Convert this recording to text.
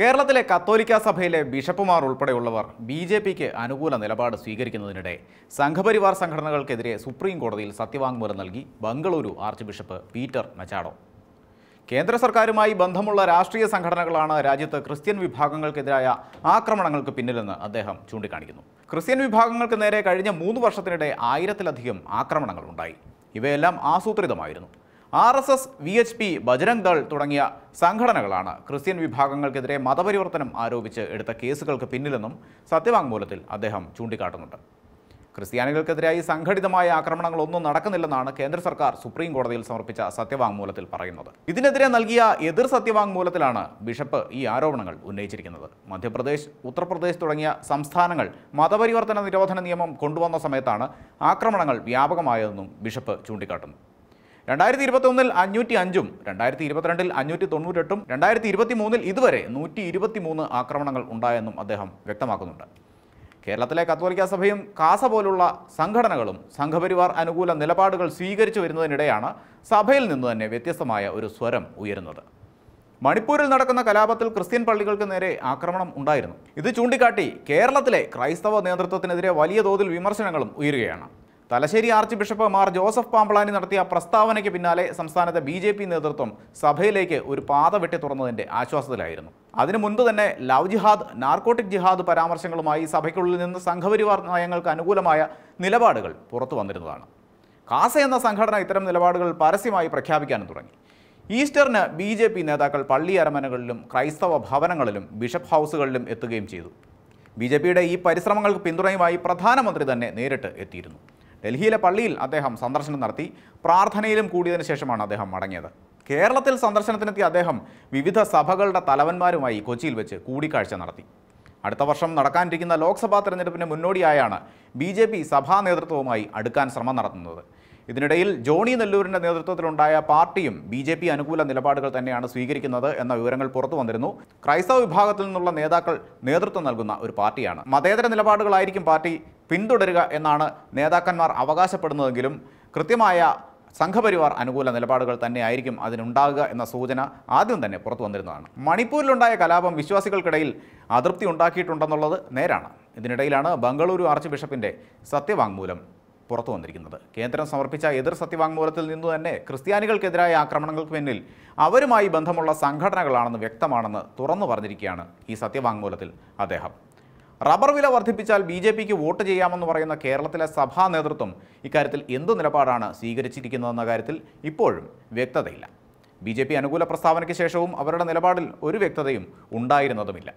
കേരളത്തിലെ കത്തോലിക്ക സഭയിലെ ബിഷപ്പുമാർ ഉൾപ്പെടെയുള്ളവർ ബി ജെ പിക്ക് അനുകൂല നിലപാട് സ്വീകരിക്കുന്നതിനിടെ സംഘപരിവാർ സംഘടനകൾക്കെതിരെ സുപ്രീം കോടതിയിൽ സത്യവാങ്മൂലം നൽകി Bengaluru archbishop Peter Machado കേന്ദ്ര സർക്കാരുമായി ബന്ധമുള്ള രാഷ്ട്രീയ സംഘടനകളാണ് രാജ്യത്ത് ക്രിസ്ത്യൻ വിഭാഗങ്ങൾക്കെതിരായ ആക്രമണങ്ങൾക്ക് പിന്നിലെന്ന് അദ്ദേഹം ചൂണ്ടിക്കാണിക്കുന്നു ക്രിസ്ത്യൻ വിഭാഗങ്ങൾക്ക് നേരെ കഴിഞ്ഞ മൂന്ന് വർഷത്തിനിടെ ആയിരത്തിലധികം ആക്രമണങ്ങൾ ഉണ്ടായി ഇവയെല്ലാം ആസൂത്രിതമായിരുന്നു R S S V H P Bajrang Dal തുടങ്ങിയ സംഘടനകളാണ് ക്രിസ്ത്യൻ വിഭാഗങ്ങൾക്കെതിരെ മതപരിവർത്തനം ആരോപിച്ച് എടുത്ത കേസുകൾക്ക് പിന്നിലെന്നും സത്യവാങ്മൂലത്തിൽ അദ്ദേഹം ചൂണ്ടിക്കാട്ടുന്നുണ്ട് ക്രിസ്ത്യാനികൾക്കെതിരായി സംഘടിതമായ ആക്രമണങ്ങളൊന്നും നടക്കുന്നില്ലെന്നാണ് കേന്ദ്ര സർക്കാർ സുപ്രീം കോടതിയിൽ സമർപ്പിച്ച സത്യവാങ്മൂലത്തിൽ പറയുന്നത് ഇതിനെതിരെ നൽകിയ എതിർ സത്യവാങ്മൂലത്തിലാണ് ബിഷപ്പ് ഈ ആരോപണങ്ങൾ ഉന്നയിച്ചിരിക്കുന്നത് മധ്യപ്രദേശ് ഉത്തർപ്രദേശ് തുടങ്ങിയ സംസ്ഥാനങ്ങൾ മതപരിവർത്തന നിരോധന നിയമം കൊണ്ടുവന്ന സമയത്താണ് ആക്രമണങ്ങൾ വ്യാപകമായതെന്നും ബിഷപ്പ് ചൂണ്ടിക്കാട്ടുന്നു രണ്ടായിരത്തി ഒന്നിൽ അഞ്ഞൂറ്റി അഞ്ചും രണ്ടായിരത്തി ഇരുപത്തിരണ്ടിൽ അഞ്ഞൂറ്റി തൊണ്ണൂറ്റെട്ടും രണ്ടായിരത്തി ഇരുപത്തി മൂന്നിൽ ഇതുവരെ നൂറ്റി ഇരുപത്തി മൂന്ന് ആക്രമണങ്ങൾ ഉണ്ടായെന്നും അദ്ദേഹം വ്യക്തമാക്കുന്നുണ്ട് കേരളത്തിലെ കത്തോലിക്ക സഭയും കാസ പോലുള്ള സംഘടനകളും സംഘപരിവാർ അനുകൂല നിലപാടുകൾ സ്വീകരിച്ചു വരുന്നതിനിടെയാണ് സഭയിൽ നിന്ന് തന്നെ വ്യത്യസ്തമായ ഒരു സ്വരം ഉയരുന്നത് മണിപ്പൂരിൽ നടക്കുന്ന കലാപത്തിൽ ക്രിസ്ത്യൻ പള്ളികൾക്ക് നേരെ ആക്രമണം ഉണ്ടായിരുന്നു ഇത് ചൂണ്ടിക്കാട്ടി കേരളത്തിലെ ക്രൈസ്തവ നേതൃത്വത്തിനെതിരെ വലിയ തോതിൽ വിമർശനങ്ങളും ഉയരുകയാണ് Thalassery archbishop Mar Joseph Pamplany നടത്തിയ പ്രസ്താവനയ്ക്ക് പിന്നാലെ സംസ്ഥാനത്തെ ബി ജെ പി നേതൃത്വം സഭയിലേക്ക് ഒരു പാത വെട്ടി തുറന്നതിൻ്റെ ആശ്വാസത്തിലായിരുന്നു അതിനു മുൻപ് തന്നെ ലവ് ജിഹാദ് നാർക്കോട്ടിക് ജിഹാദ് പരാമർശങ്ങളുമായി സഭയ്ക്കുള്ളിൽ നിന്ന് സംഘപരിവാർ നയങ്ങൾക്ക് അനുകൂലമായ നിലപാടുകൾ പുറത്തു വന്നിരുന്നതാണ് കാസ എന്ന സംഘടന ഇത്തരം നിലപാടുകൾ പരസ്യമായി പ്രഖ്യാപിക്കാനും തുടങ്ങി ഈസ്റ്ററിന് ബി ജെ പി നേതാക്കൾ പള്ളി അരമനകളിലും ക്രൈസ്തവ ഭവനങ്ങളിലും ബിഷപ്പ് ഹൗസുകളിലും എത്തുകയും ചെയ്തു ബി ജെ പിയുടെ ഈ പരിശ്രമങ്ങൾക്ക് പിന്തുണയുമായി പ്രധാനമന്ത്രി തന്നെ നേരിട്ട് എത്തിയിരുന്നു ഡൽഹിയിലെ പള്ളിയിൽ അദ്ദേഹം സന്ദർശനം നടത്തി പ്രാർത്ഥനയിലും കൂടിയതിനു ശേഷമാണ് അദ്ദേഹം മടങ്ങിയത് കേരളത്തിൽ സന്ദർശനത്തിനെത്തിയ അദ്ദേഹം വിവിധ സഭകളുടെ തലവന്മാരുമായി കൊച്ചിയിൽ വെച്ച് കൂടിക്കാഴ്ച നടത്തി അടുത്ത വർഷം നടക്കാനിരിക്കുന്ന ലോക്സഭാ തെരഞ്ഞെടുപ്പിന് മുന്നോടിയായാണ് ബി ജെ പി സഭാ നേതൃത്വവുമായി അടുക്കാൻ ശ്രമം നടത്തുന്നത് ഇതിനിടയിൽ ജോണി നെല്ലൂരിൻ്റെ നേതൃത്വത്തിലുണ്ടായ പാർട്ടിയും ബി ജെ പി അനുകൂല നിലപാടുകൾ തന്നെയാണ് സ്വീകരിക്കുന്നത് എന്ന വിവരങ്ങൾ പുറത്തു വന്നിരുന്നു ക്രൈസ്തവ വിഭാഗത്തിൽ നിന്നുള്ള നേതാക്കൾ നേതൃത്വം നൽകുന്ന ഒരു പാർട്ടിയാണ് മതേതര നിലപാടുകളായിരിക്കും പാർട്ടി പിന്തുടരുക എന്നാണ് നേതാക്കന്മാർ അവകാശപ്പെടുന്നതെങ്കിലും കൃത്യമായ സംഘപരിവാർ അനുകൂല നിലപാടുകൾ തന്നെയായിരിക്കും അതിനുണ്ടാകുക എന്ന സൂചന ആദ്യം തന്നെ പുറത്തു വന്നിരുന്നതാണ് മണിപ്പൂരിലുണ്ടായ കലാപം വിശ്വാസികൾക്കിടയിൽ അതൃപ്തി ഉണ്ടാക്കിയിട്ടുണ്ടെന്നുള്ളത് നേരാണ് ഇതിനിടയിലാണ് ബംഗളൂരു ആർച്ച് ബിഷപ്പിൻ്റെ സത്യവാങ്മൂലം പുറത്തു വന്നിരിക്കുന്നത് കേന്ദ്രം സമർപ്പിച്ച എതിർ സത്യവാങ്മൂലത്തിൽ നിന്നു തന്നെ ക്രിസ്ത്യാനികൾക്കെതിരായ ആക്രമണങ്ങൾക്ക് പിന്നിൽ അവരുമായി ബന്ധമുള്ള സംഘടനകളാണെന്ന് വ്യക്തമാണെന്ന് തുറന്നു പറഞ്ഞിരിക്കുകയാണ് ഈ സത്യവാങ്മൂലത്തിൽ അദ്ദേഹം റബ്ബർ വില വർദ്ധിപ്പിച്ചാൽ ബി ജെ പിക്ക് വോട്ട് ചെയ്യാമെന്ന് പറയുന്ന കേരളത്തിലെ സഭാ നേതൃത്വം ഇക്കാര്യത്തിൽ എന്ത് നിലപാടാണ് സ്വീകരിച്ചിരിക്കുന്നതെന്ന കാര്യത്തിൽ ഇപ്പോഴും വ്യക്തതയില്ല ബി അനുകൂല പ്രസ്താവനയ്ക്ക് ശേഷവും അവരുടെ നിലപാടിൽ ഒരു വ്യക്തതയും ഉണ്ടായിരുന്നതുമില്ല